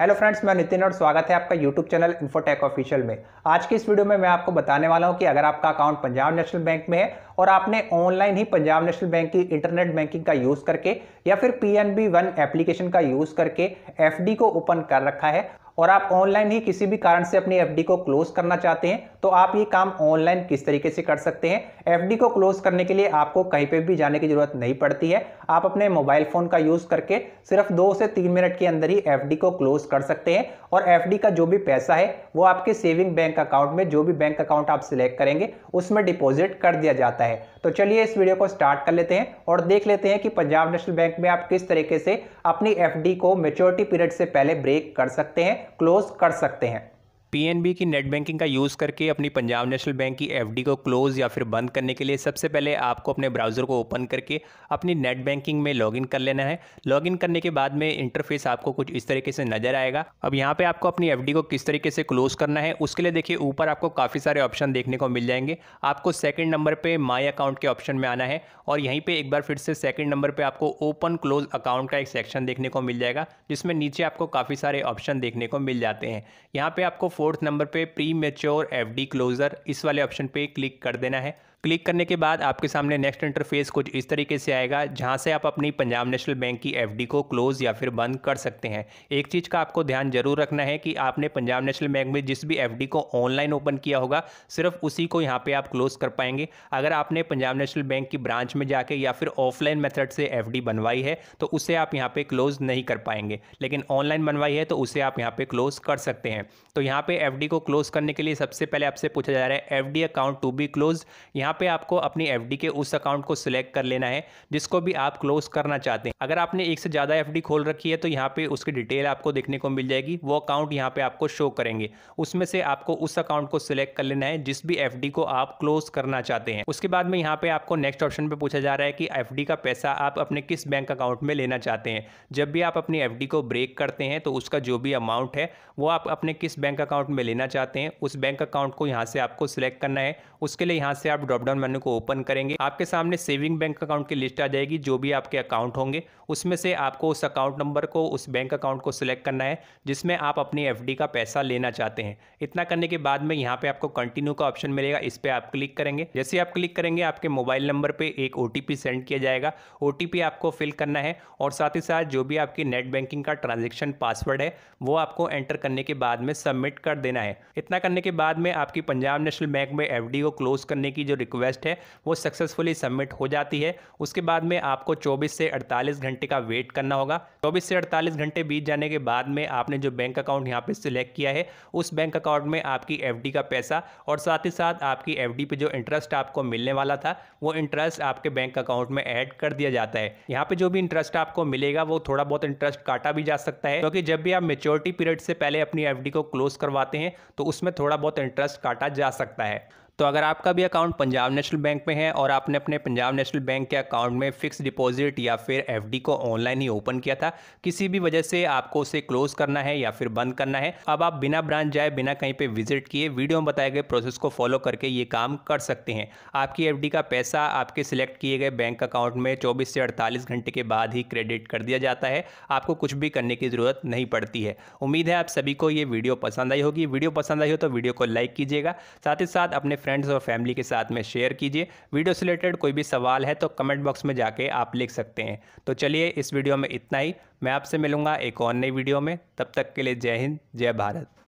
hello friends मैं नितिन और स्वागत है आपका यूट्यूब चैनल इन्फोटेक ऑफिशियल में आज की इस वीडियो में मैं आपको बताने वाला हूं कि अगर आपका अकाउंट पंजाब नेशनल बैंक में है और आपने ऑनलाइन ही पंजाब नेशनल बैंक की इंटरनेट बैंकिंग का यूज़ करके या फिर P N B one application का यूज़ करके एफ को ओपन कर रखा है और आप ऑनलाइन ही किसी भी कारण से अपनी एफडी को क्लोज करना चाहते हैं तो आप ये काम ऑनलाइन किस तरीके से कर सकते हैं एफडी को क्लोज करने के लिए आपको कहीं पे भी जाने की जरूरत नहीं पड़ती है आप अपने मोबाइल फोन का यूज करके सिर्फ दो से तीन मिनट के अंदर ही एफडी को क्लोज कर सकते हैं और एफडी का जो भी पैसा है वो आपके सेविंग बैंक अकाउंट में जो भी बैंक अकाउंट आप सिलेक्ट करेंगे उसमें डिपोजिट कर दिया जाता है तो चलिए इस वीडियो को स्टार्ट कर लेते हैं और देख लेते हैं कि पंजाब नेशनल बैंक में आप किस तरीके से अपनी एफ को मेच्योरिटी पीरियड से पहले ब्रेक कर सकते हैं क्लोज कर सकते हैं पीएनबी की नेट बैंकिंग का यूज़ करके अपनी पंजाब नेशनल बैंक की एफडी को क्लोज़ या फिर बंद करने के लिए सबसे पहले आपको अपने ब्राउज़र को ओपन करके अपनी नेट बैंकिंग में लॉगिन कर लेना है लॉगिन करने के बाद में इंटरफेस आपको कुछ इस तरीके से नज़र आएगा अब यहाँ पे आपको अपनी एफ को किस तरीके से क्लोज़ करना है उसके लिए देखिए ऊपर आपको काफ़ी सारे ऑप्शन देखने को मिल जाएंगे आपको सेकेंड नंबर पर माई अकाउंट के ऑप्शन में आना है और यहीं पर एक बार फिर से सेकेंड नंबर पर आपको ओपन क्लोज अकाउंट का एक सेक्शन देखने को मिल जाएगा जिसमें नीचे आपको काफ़ी सारे ऑप्शन देखने को मिल जाते हैं यहाँ पर आपको फोर्थ नंबर पे premature F D closure इस वाले ऑप्शन पे क्लिक कर देना है क्लिक करने के बाद आपके सामने नेक्स्ट इंटरफेस कुछ इस तरीके से आएगा जहाँ से आप अपनी पंजाब नेशनल बैंक की एफ को क्लोज़ या फिर बंद कर सकते हैं एक चीज़ का आपको ध्यान जरूर रखना है कि आपने पंजाब नेशनल बैंक में जिस भी एफ को ऑनलाइन ओपन किया होगा सिर्फ उसी को यहाँ पर आप क्लोज़ कर पाएंगे अगर आपने पंजाब नेशनल बैंक की ब्रांच में जाके या फिर ऑफलाइन मेथड से एफ बनवाई है तो उसे आप यहाँ पर क्लोज़ नहीं कर पाएंगे लेकिन ऑनलाइन बनवाई है तो उसे आप यहाँ पर क्लोज़ कर सकते हैं तो यहाँ पर एफ को क्लोज़ करने के लिए सबसे पहले आपसे पूछा जा रहा है F account to be close यहाँ यहाँ पे आपको अपनी एफ के उस अकाउंट को सिलेक्ट कर लेना है जिसको भी आप क्लोज करना चाहते हैं अगर आपने एक से ज़्यादा एफ खोल रखी है तो यहाँ पे उसकी डिटेल आपको देखने को मिल जाएगी वो अकाउंट यहाँ पे आपको शो करेंगे उसमें से आपको उस अकाउंट को सिलेक्ट कर लेना है जिस भी एफ को आप क्लोज करना चाहते हैं उसके बाद में यहाँ पे आपको नेक्स्ट ऑप्शन पर पूछा जा रहा है कि एफ का पैसा आप अपने किस बैंक अकाउंट में लेना चाहते हैं जब भी आप अपनी एफ को ब्रेक करते हैं तो उसका जो भी अमाउंट है वो आप अपने किस बैंक अकाउंट में लेना चाहते हैं उस बैंक अकाउंट को यहाँ से आपको सिलेक्ट करना है उसके लिए यहाँ से आप ड्रॉपडाउन मेन्यू को ओपन करेंगे आपके सामने सेविंग बैंक अकाउंट की लिस्ट आ जाएगी जो भी आपके अकाउंट होंगे उसमें से आपको उस अकाउंट नंबर को उस बैंक अकाउंट को सिलेक्ट करना है जिसमें आप अपनी एफ का पैसा लेना चाहते हैं इतना करने के बाद में यहाँ पे आपको कंटिन्यू का ऑप्शन मिलेगा इस पर आप क्लिक करेंगे जैसे आप क्लिक करेंगे आपके मोबाइल नंबर पर एक ओ सेंड किया जाएगा ओ आपको फिल करना है और साथ ही साथ जो भी आपकी नेट बैंकिंग का ट्रांजेक्शन पासवर्ड है वो आपको एंटर करने के बाद में सबमिट कर देना है इतना करने के बाद में आपकी पंजाब नेशनल बैंक में एफ को क्लोज करने की जो रिक्वेस्ट है वो सक्सेसफुली सबमिट हो जाती है उसके बाद में आपको 24 से 48 घंटे का वेट करना होगा चौबीस से अड़तालीस घंटे बीत जाने के बाद में आपने जो बैंक अकाउंट यहाँ पे सिलेक्ट किया है उस बैंक अकाउंट में आपकी एफ का पैसा और साथ ही साथ आपकी एफ पे जो इंटरेस्ट आपको मिलने वाला था वो इंटरेस्ट आपके बैंक अकाउंट में ऐड कर दिया जाता है यहाँ पे जो भी इंटरेस्ट आपको मिलेगा वो थोड़ा बहुत इंटरेस्ट काटा भी जा सकता है क्योंकि जब भी आप मेच्योरिटी पीरियड से पहले अपनी एफ को क्लोज करवाते हैं तो उसमें थोड़ा बहुत इंटरेस्ट काटा जा सकता है तो अगर आपका भी अकाउंट पंजाब नेशनल बैंक में है और आपने अपने पंजाब नेशनल बैंक के अकाउंट में फिक्स डिपॉजिट या फिर एफडी को ऑनलाइन ही ओपन किया था किसी भी वजह से आपको उसे क्लोज करना है या फिर बंद करना है अब आप बिना ब्रांच जाए बिना कहीं पे विजिट किए वीडियो में बताए गए प्रोसेस को फॉलो करके ये काम कर सकते हैं आपकी एफ का पैसा आपके सिलेक्ट किए गए बैंक अकाउंट में चौबीस से अड़तालीस घंटे के बाद ही क्रेडिट कर दिया जाता है आपको कुछ भी करने की ज़रूरत नहीं पड़ती है उम्मीद है आप सभी को ये वीडियो पसंद आई होगी वीडियो पसंद आई हो तो वीडियो को लाइक कीजिएगा साथ ही साथ अपने फ्रेंड्स और फैमिली के साथ में शेयर कीजिए वीडियो से रिलेटेड कोई भी सवाल है तो कमेंट बॉक्स में जाके आप लिख सकते हैं तो चलिए इस वीडियो में इतना ही मैं आपसे मिलूंगा एक और नई वीडियो में तब तक के लिए जय हिंद जय भारत